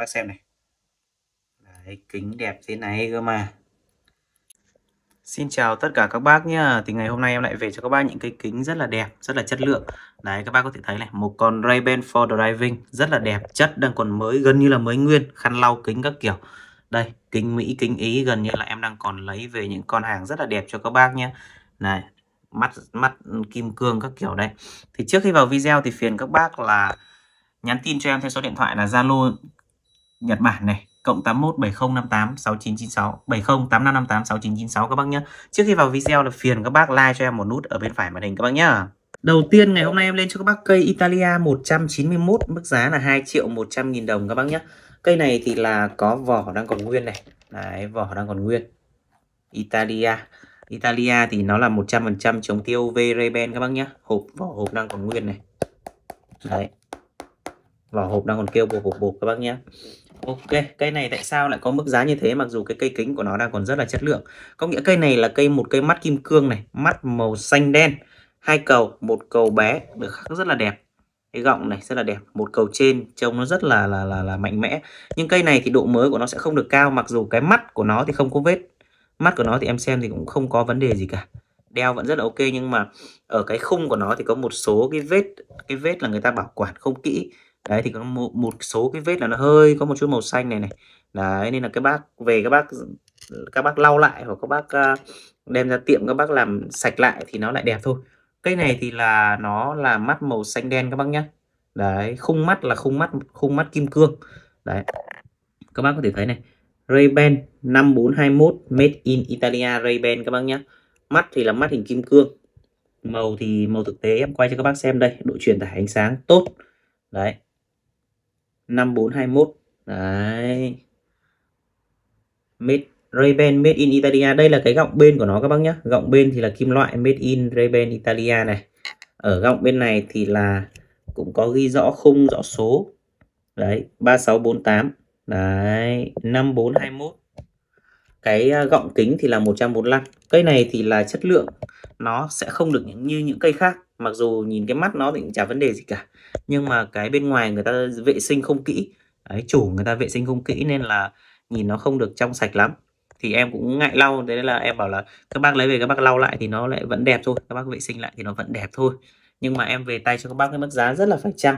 bác xem này Đấy, kính đẹp thế này cơ mà Xin chào tất cả các bác nhá Thì ngày hôm nay em lại về cho các bác những cái kính rất là đẹp Rất là chất lượng Đấy các bác có thể thấy này Một con Ray-Ban for Driving Rất là đẹp chất đang còn mới Gần như là mới nguyên Khăn lau kính các kiểu Đây kính Mỹ kính Ý Gần như là em đang còn lấy về những con hàng rất là đẹp cho các bác nhé Này mắt mắt kim cương các kiểu đây Thì trước khi vào video thì phiền các bác là nhắn tin cho em theo số điện thoại là Zalo Nhật Bản này cộng 81 7058 6996 70 8558 6996 các bác nhé. Trước khi vào video là phiền các bác like cho em một nút ở bên phải màn hình các bác nhé. Đầu tiên ngày hôm nay em lên cho các bác cây Italia 191 mức giá là 2 triệu 100 nghìn đồng các bác nhé. Cây này thì là có vỏ đang còn nguyên này. Đấy, vỏ đang còn nguyên. Italia. Italia thì nó là 100% chống tiêu UV Ray-Ban các bác nhé. Hộp vỏ hộp đang còn nguyên này. Đấy. Vỏ hộp đang còn kêu bột bột bột các bác nhé. Ok, cây này tại sao lại có mức giá như thế mặc dù cái cây kính của nó đang còn rất là chất lượng. Có nghĩa cây này là cây một cây mắt kim cương này, mắt màu xanh đen, hai cầu, một cầu bé được khắc rất là đẹp. Cái gọng này rất là đẹp, một cầu trên trông nó rất là là là là mạnh mẽ. Nhưng cây này thì độ mới của nó sẽ không được cao mặc dù cái mắt của nó thì không có vết. Mắt của nó thì em xem thì cũng không có vấn đề gì cả. Đeo vẫn rất là ok nhưng mà ở cái khung của nó thì có một số cái vết cái vết là người ta bảo quản không kỹ Đấy thì có một một số cái vết là nó hơi có một chút màu xanh này này. Đấy nên là các bác về các bác các bác lau lại hoặc các bác đem ra tiệm các bác làm sạch lại thì nó lại đẹp thôi. Cây này thì là nó là mắt màu xanh đen các bác nhá Đấy, khung mắt là khung mắt khung mắt kim cương. Đấy. Các bác có thể thấy này. Ray-Ban 5421 made in Italia Ray-Ban các bác nhé. Mắt thì là mắt hình kim cương. Màu thì màu thực tế em quay cho các bác xem đây, độ truyền tải ánh sáng tốt. Đấy, 5421 đấy made Ray-Ban made in Italia đây là cái gọng bên của nó các bác nhé gọng bên thì là kim loại made in Ray-Ban Italia này ở gọng bên này thì là cũng có ghi rõ khung rõ số đấy 3648 đấy 5421 cái gọng kính thì là 145 cây này thì là chất lượng nó sẽ không được như những cây khác mặc dù nhìn cái mắt nó thì cũng chả vấn đề gì cả nhưng mà cái bên ngoài người ta vệ sinh không kỹ Đấy, chủ người ta vệ sinh không kỹ nên là nhìn nó không được trong sạch lắm thì em cũng ngại lau thế là em bảo là các bác lấy về các bác lau lại thì nó lại vẫn đẹp thôi các bác vệ sinh lại thì nó vẫn đẹp thôi nhưng mà em về tay cho các bác cái mức giá rất là phải chăng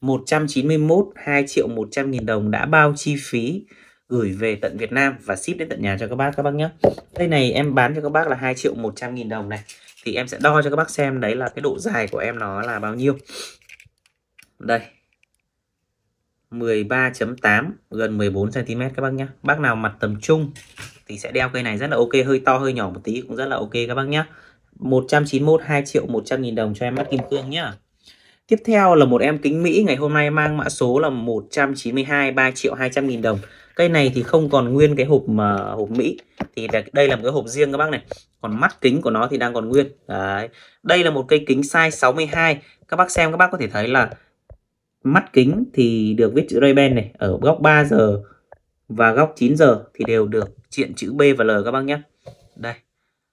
191 2 triệu 100 nghìn đồng đã bao chi phí gửi về tận Việt Nam và ship đến tận nhà cho các bác các bác nhé đây này em bán cho các bác là 2 triệu 100 nghìn đồng này thì em sẽ đo cho các bác xem đấy là cái độ dài của em nó là bao nhiêu đây 13.8 gần 14 cm các bác nhé bác nào mặt tầm trung thì sẽ đeo cây này rất là ok hơi to hơi nhỏ một tí cũng rất là ok các bác nhé 191 2 triệu 100 nghìn đồng cho em mắt kim cương nhá Tiếp theo là một em kính Mỹ ngày hôm nay mang mã số là 192 3 triệu 200 nghìn đồng cây này thì không còn nguyên cái hộp mà hộp mỹ thì đây là một cái hộp riêng các bác này còn mắt kính của nó thì đang còn nguyên Đấy. đây là một cây kính size 62 các bác xem các bác có thể thấy là mắt kính thì được viết chữ Ray-Ban này ở góc 3 giờ và góc 9 giờ thì đều được chuyện chữ B và L các bác nhé đây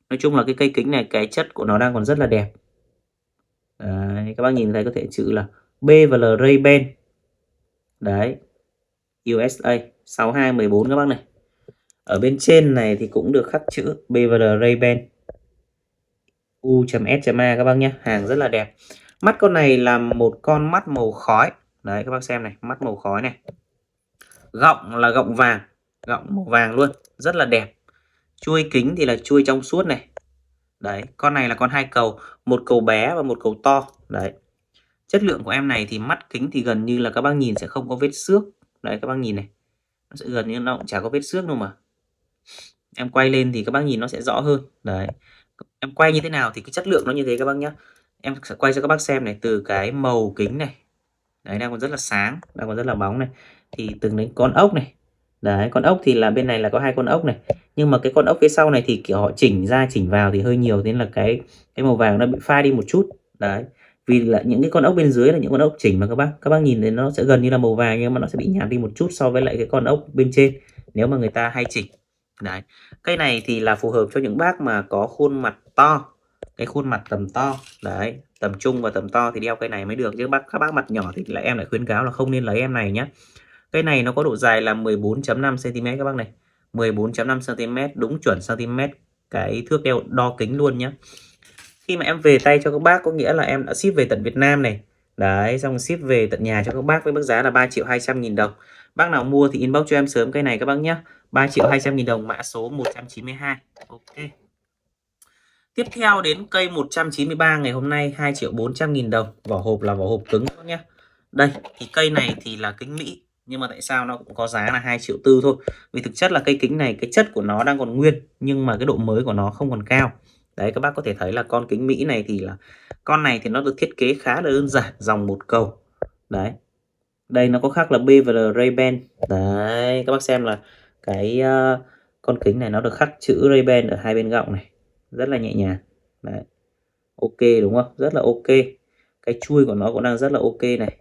nói chung là cái cây kính này cái chất của nó đang còn rất là đẹp Đấy, các bác nhìn thấy có thể chữ là B và L Ray-Ban đấy USA 6214 các bác này ở bên trên này thì cũng được khắc chữ BVR Ray-Ban U.S.A các bác nhé hàng rất là đẹp mắt con này là một con mắt màu khói đấy các bác xem này mắt màu khói này gọng là gọng vàng gọng màu vàng luôn rất là đẹp chui kính thì là chui trong suốt này đấy con này là con hai cầu một cầu bé và một cầu to đấy chất lượng của em này thì mắt kính thì gần như là các bác nhìn sẽ không có vết xước đấy các bác nhìn này nó sẽ gần như nó cũng chả có vết xước đâu mà em quay lên thì các bác nhìn nó sẽ rõ hơn đấy em quay như thế nào thì cái chất lượng nó như thế các bác nhá em sẽ quay cho các bác xem này từ cái màu kính này đấy đang còn rất là sáng đang còn rất là bóng này thì từng đến con ốc này đấy con ốc thì là bên này là có hai con ốc này nhưng mà cái con ốc phía sau này thì kiểu họ chỉnh ra chỉnh vào thì hơi nhiều nên là cái cái màu vàng nó bị pha đi một chút đấy vì là những cái con ốc bên dưới là những con ốc chỉnh mà các bác các bác nhìn thấy nó sẽ gần như là màu vàng nhưng mà nó sẽ bị nhạt đi một chút so với lại cái con ốc bên trên nếu mà người ta hay chỉnh đấy cây này thì là phù hợp cho những bác mà có khuôn mặt to cái khuôn mặt tầm to đấy tầm trung và tầm to thì đeo cây này mới được chứ bác các bác mặt nhỏ thì lại em lại khuyến cáo là không nên lấy em này nhé cây này nó có độ dài là 14.5 cm các bác này 14.5 cm đúng chuẩn cm cái thước đeo đo kính luôn nhé khi mà em về tay cho các bác có nghĩa là em đã ship về tận Việt Nam này đấy xong ship về tận nhà cho các bác với mức giá là 3 triệu 200 nghìn đồng bác nào mua thì inbox cho em sớm cái này các bác nhé 3 triệu 200 nghìn đồng mã số 192 ok tiếp theo đến cây 193 ngày hôm nay 2 triệu 400 nghìn đồng vỏ hộp là vỏ hộp cứng nhé đây thì cây này thì là kính Mỹ nhưng mà tại sao nó cũng có giá là 2 triệu tư thôi vì thực chất là cây kính này cái chất của nó đang còn nguyên nhưng mà cái độ mới của nó không còn cao đấy các bác có thể thấy là con kính Mỹ này thì là con này thì nó được thiết kế khá là đơn giản dòng một cầu đấy đây nó có khác là B và Ray-Ban đấy các bác xem là cái uh, con kính này nó được khắc chữ Ray-Ban ở hai bên gọng này rất là nhẹ nhàng đấy ok đúng không rất là ok cái chui của nó cũng đang rất là ok này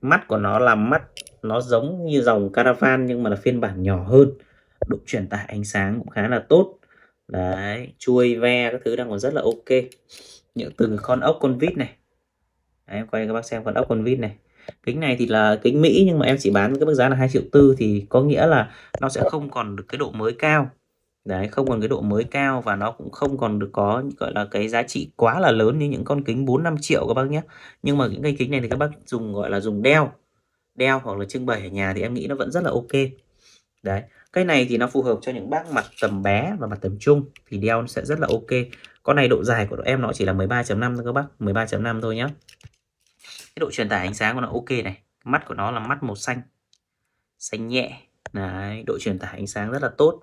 mắt của nó là mắt nó giống như dòng caravan nhưng mà là phiên bản nhỏ hơn độ truyền tải ánh sáng cũng khá là tốt đấy chuôi ve các thứ đang còn rất là ok những từng con ốc con vít này đấy, em quay các bác xem con ốc con vít này kính này thì là kính Mỹ nhưng mà em chỉ bán cái mức giá là hai triệu tư thì có nghĩa là nó sẽ không còn được cái độ mới cao đấy không còn cái độ mới cao và nó cũng không còn được có gọi là cái giá trị quá là lớn như những con kính 4 5 triệu các bác nhé nhưng mà những cây kính này thì các bác dùng gọi là dùng đeo đeo hoặc là trưng bày ở nhà thì em nghĩ nó vẫn rất là ok đấy Cây này thì nó phù hợp cho những bác mặt tầm bé và mặt tầm trung thì đeo sẽ rất là ok. Con này độ dài của em nó chỉ là 13.5 thôi các bác, 13.5 thôi nhá. Cái độ truyền tải ánh sáng của nó ok này, mắt của nó là mắt màu xanh. Xanh nhẹ. Đấy, độ truyền tải ánh sáng rất là tốt.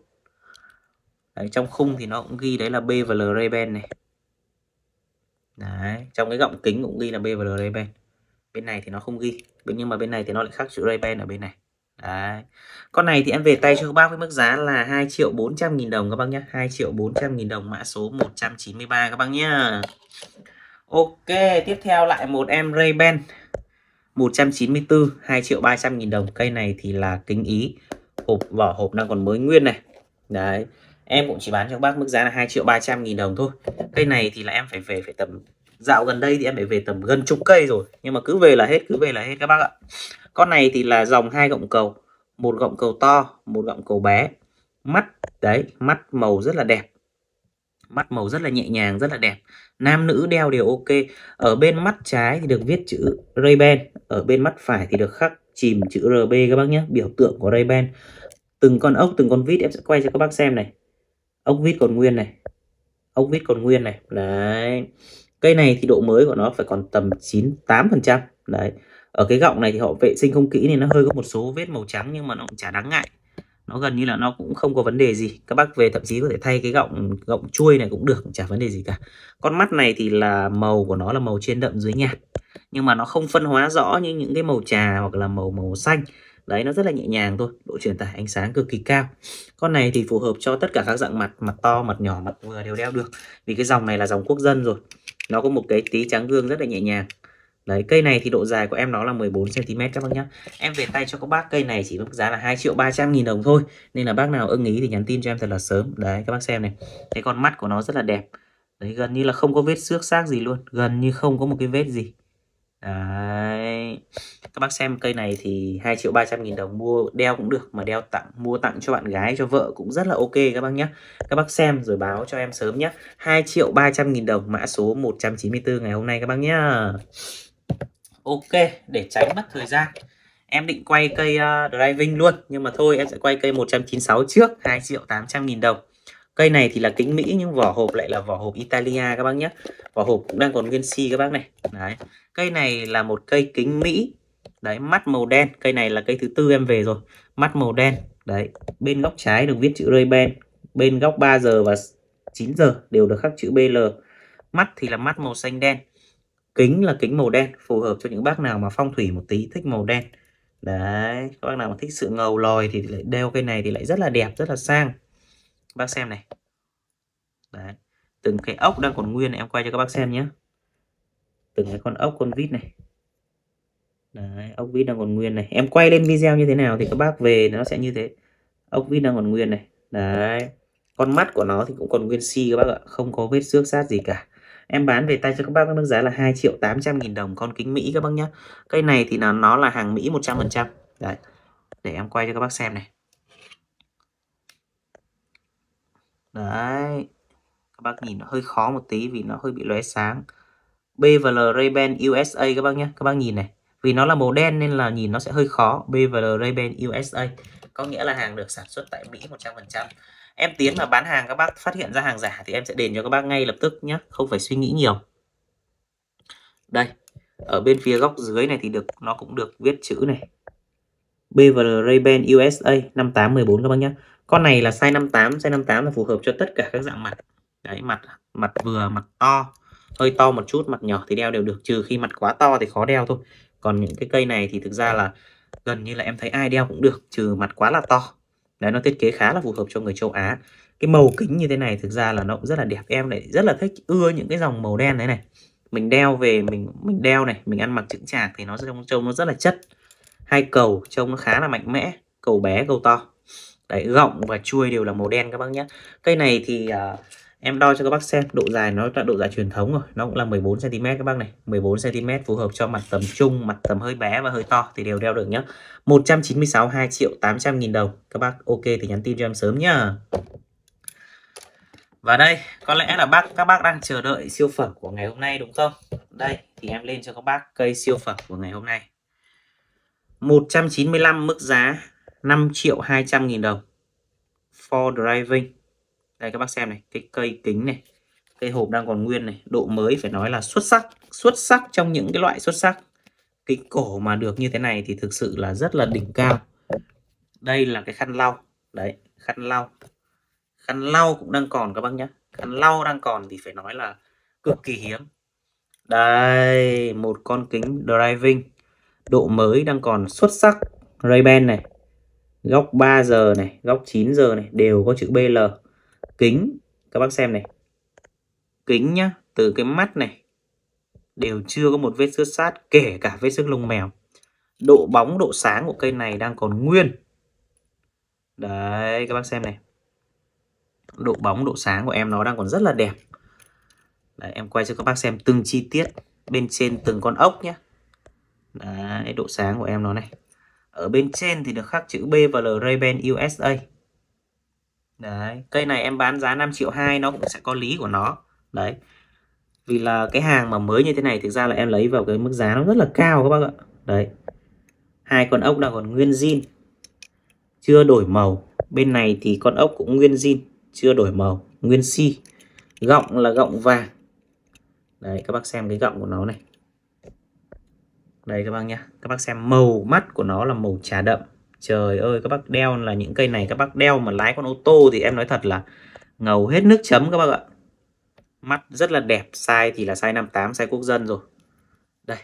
Đấy, trong khung thì nó cũng ghi đấy là B và L Ray-Ban này. Đấy, trong cái gọng kính cũng ghi là B và L Ray-Ban. Bên này thì nó không ghi, nhưng mà bên này thì nó lại khác chữ Ray-Ban ở bên này. Đấy. Con này thì em về tay cho các bác với mức giá là 2 triệu 400 nghìn đồng các bác nhé 2 triệu 400 nghìn đồng mã số 193 các bác nhé Ok tiếp theo lại một em Ray-Ban 194 2 triệu 300 nghìn đồng Cây này thì là kính ý hộp Vỏ hộp đang còn mới nguyên này Đấy Em cũng chỉ bán cho các bác mức giá là 2 triệu 300 nghìn đồng thôi Cây này thì là em phải về phải tầm dạo gần đây thì em phải về tầm gần chục cây rồi nhưng mà cứ về là hết cứ về là hết các bác ạ con này thì là dòng hai gọng cầu một gọng cầu to một gọng cầu bé mắt đấy mắt màu rất là đẹp mắt màu rất là nhẹ nhàng rất là đẹp nam nữ đeo đều ok ở bên mắt trái thì được viết chữ Ray Ban ở bên mắt phải thì được khắc chìm chữ RB các bác nhé biểu tượng của Ray Ban từng con ốc từng con vít em sẽ quay cho các bác xem này ốc vít còn nguyên này ốc vít còn nguyên này đấy cây này thì độ mới của nó phải còn tầm 9 8% đấy ở cái gọng này thì họ vệ sinh không kỹ nên nó hơi có một số vết màu trắng nhưng mà nó cũng chả đáng ngại nó gần như là nó cũng không có vấn đề gì các bác về thậm chí có thể thay cái gọng gọng chuôi này cũng được chả vấn đề gì cả con mắt này thì là màu của nó là màu trên đậm dưới nhạt nhưng mà nó không phân hóa rõ như những cái màu trà hoặc là màu màu xanh đấy nó rất là nhẹ nhàng thôi độ truyền tải ánh sáng cực kỳ cao con này thì phù hợp cho tất cả các dạng mặt mặt to mặt nhỏ mặt vừa đều đeo được vì cái dòng này là dòng quốc dân rồi nó có một cái tí trắng gương rất là nhẹ nhàng Đấy, cây này thì độ dài của em nó là 14cm các bác nhá Em về tay cho các bác cây này chỉ mức giá là 2 triệu 300 nghìn đồng thôi Nên là bác nào ưng ý thì nhắn tin cho em thật là sớm Đấy các bác xem này Cái con mắt của nó rất là đẹp Đấy gần như là không có vết xước xác gì luôn Gần như không có một cái vết gì Đấy các bác xem cây này thì 2 triệu 300 nghìn đồng mua đeo cũng được mà đeo tặng mua tặng cho bạn gái cho vợ cũng rất là ok các bác nhé các bác xem rồi báo cho em sớm nhé 2 triệu 300 nghìn đồng mã số 194 ngày hôm nay các bác nhé ok để tránh mất thời gian em định quay cây uh, driving luôn nhưng mà thôi em sẽ quay cây 196 trước 2 triệu 800 nghìn đồng cây này thì là kính Mỹ nhưng vỏ hộp lại là vỏ hộp Italia các bác nhé vỏ hộp cũng đang còn nguyên si các bác này đấy cây này là một cây kính Mỹ đấy mắt màu đen cây này là cây thứ tư em về rồi mắt màu đen đấy bên góc trái được viết chữ ray ban bên góc 3 giờ và 9 giờ đều được khắc chữ BL mắt thì là mắt màu xanh đen kính là kính màu đen phù hợp cho những bác nào mà phong thủy một tí thích màu đen đấy các bác nào mà thích sự ngầu lòi thì lại đeo cây này thì lại rất là đẹp rất là sang bác xem này Đấy. từng cái ốc đang còn nguyên này, em quay cho các bác xem nhé từng cái con ốc con vít này Đấy, ốc vít đang còn nguyên này em quay lên video như thế nào thì các bác về nó sẽ như thế ốc vít đang còn nguyên này đấy con mắt của nó thì cũng còn nguyên si các bác ạ không có vết xước sát gì cả em bán về tay cho các bác với mức giá là 2 triệu 800 nghìn đồng con kính Mỹ các bác nhé cây này thì là nó là hàng Mỹ 100% đấy để em quay cho các bác xem này đấy các bác nhìn nó hơi khó một tí vì nó hơi bị lóe sáng BVL và Ray-Ban USA các bác nhé các bác nhìn này vì nó là màu đen nên là nhìn nó sẽ hơi khó BVL và Ray-Ban USA có nghĩa là hàng được sản xuất tại Mỹ 100% em tiến mà bán hàng các bác phát hiện ra hàng giả thì em sẽ đền cho các bác ngay lập tức nhé không phải suy nghĩ nhiều đây ở bên phía góc dưới này thì được nó cũng được viết chữ này B và Ray-Ban USA 5814 các bác nhé con này là size 58 size 58 là phù hợp cho tất cả các dạng mặt đấy mặt mặt vừa mặt to hơi to một chút mặt nhỏ thì đeo đều được trừ khi mặt quá to thì khó đeo thôi còn những cái cây này thì thực ra là gần như là em thấy ai đeo cũng được trừ mặt quá là to đấy nó thiết kế khá là phù hợp cho người châu Á cái màu kính như thế này thực ra là nó cũng rất là đẹp em lại rất là thích ưa những cái dòng màu đen đấy này mình đeo về mình mình đeo này mình ăn mặc chững chạc thì nó trông trông nó rất là chất hai cầu trông nó khá là mạnh mẽ cầu bé cầu to đấy gọng và chuôi đều là màu đen các bác nhé cây này thì uh, em đo cho các bác xem độ dài nó là độ dài truyền thống rồi nó cũng là 14 cm các bác này 14 cm phù hợp cho mặt tầm trung mặt tầm hơi bé và hơi to thì đều đeo được nhé 196 2 triệu 800 nghìn đồng các bác ok thì nhắn tin cho em sớm nhá và đây có lẽ là bác các bác đang chờ đợi siêu phẩm của ngày hôm nay đúng không đây thì em lên cho các bác cây siêu phẩm của ngày hôm nay 195 mức giá 5 triệu 200 nghìn đồng for driving đây các bác xem này cái cây kính này cây hộp đang còn nguyên này độ mới phải nói là xuất sắc xuất sắc trong những cái loại xuất sắc kính cổ mà được như thế này thì thực sự là rất là đỉnh cao đây là cái khăn lau đấy khăn lau khăn lau cũng đang còn các bác nhé khăn lau đang còn thì phải nói là cực kỳ hiếm đây một con kính driving độ mới đang còn xuất sắc Ray-Ban này góc 3 giờ này, góc 9 giờ này đều có chữ BL. Kính, các bác xem này. Kính nhá, từ cái mắt này đều chưa có một vết xước sát kể cả vết xước lông mèo. Độ bóng, độ sáng của cây này đang còn nguyên. Đấy, các bác xem này. Độ bóng, độ sáng của em nó đang còn rất là đẹp. Đấy, em quay cho các bác xem từng chi tiết bên trên từng con ốc nhé. Đấy, độ sáng của em nó này ở bên trên thì được khắc chữ B và L Ray-Ban USA đấy cây này em bán giá 5 triệu 2 nó cũng sẽ có lý của nó đấy vì là cái hàng mà mới như thế này thực ra là em lấy vào cái mức giá nó rất là cao các bác ạ đấy hai con ốc là còn nguyên zin chưa đổi màu bên này thì con ốc cũng nguyên zin chưa đổi màu nguyên si gọng là gọng vàng đấy các bác xem cái gọng của nó này đây các bác nhé các bác xem màu mắt của nó là màu trà đậm trời ơi các bác đeo là những cây này các bác đeo mà lái con ô tô thì em nói thật là ngầu hết nước chấm các bác ạ mắt rất là đẹp size thì là size 58 size quốc dân rồi đây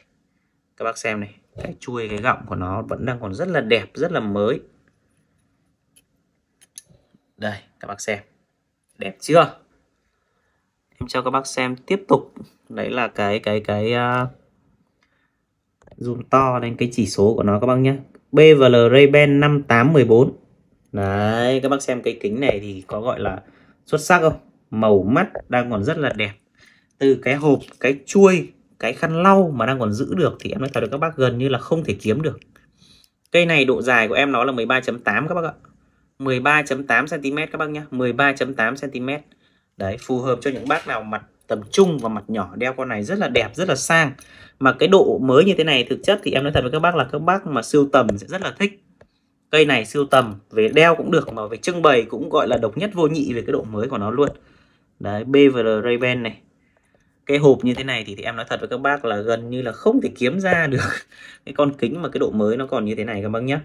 các bác xem này cái chuôi cái gọng của nó vẫn đang còn rất là đẹp rất là mới đây các bác xem đẹp chưa em cho các bác xem tiếp tục đấy là cái cái cái uh, zoom to lên cái chỉ số của nó các bác nhé BVL Ray-Ban 5814 đấy các bác xem cái kính này thì có gọi là xuất sắc không màu mắt đang còn rất là đẹp từ cái hộp cái chuôi cái khăn lau mà đang còn giữ được thì em nói thật được các bác gần như là không thể kiếm được cây này độ dài của em nó là 13.8 các bác ạ 13.8 cm các bác nhé 13.8 cm đấy phù hợp cho những bác nào mặt tầm trung và mặt nhỏ đeo con này rất là đẹp rất là sang mà cái độ mới như thế này thực chất thì em nói thật với các bác là các bác mà siêu tầm sẽ rất là thích cây này siêu tầm về đeo cũng được mà về trưng bày cũng gọi là độc nhất vô nhị về cái độ mới của nó luôn đấy BVL Ray-Ban này cái hộp như thế này thì, thì em nói thật với các bác là gần như là không thể kiếm ra được cái con kính mà cái độ mới nó còn như thế này các bác nhé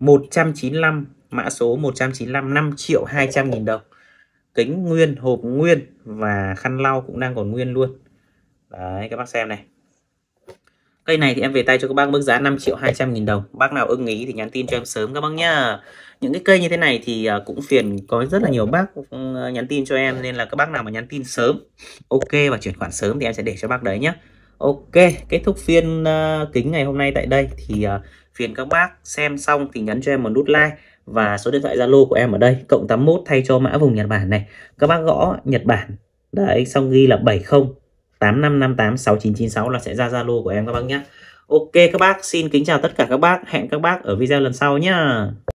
195 mã số 195 5 triệu 200 nghìn đồng kính nguyên hộp nguyên và khăn lau cũng đang còn nguyên luôn đấy các bác xem này Cây này thì em về tay cho các bác mức giá 5 triệu 200 nghìn đồng. Bác nào ưng ý thì nhắn tin cho em sớm các bác nhá. Những cái cây như thế này thì à, cũng phiền có rất là nhiều bác ừ, nhắn tin cho em. Nên là các bác nào mà nhắn tin sớm, ok và chuyển khoản sớm thì em sẽ để cho bác đấy nhá. Ok, kết thúc phiên à, kính ngày hôm nay tại đây. Thì à, phiền các bác xem xong thì nhắn cho em một nút like và số điện thoại Zalo của em ở đây cộng 81 thay cho mã vùng Nhật Bản này các bác gõ Nhật Bản đấy xong ghi là 70 85586996 là sẽ ra Zalo của em các bác nhé Ok các bác xin kính chào tất cả các bác hẹn các bác ở video lần sau nhá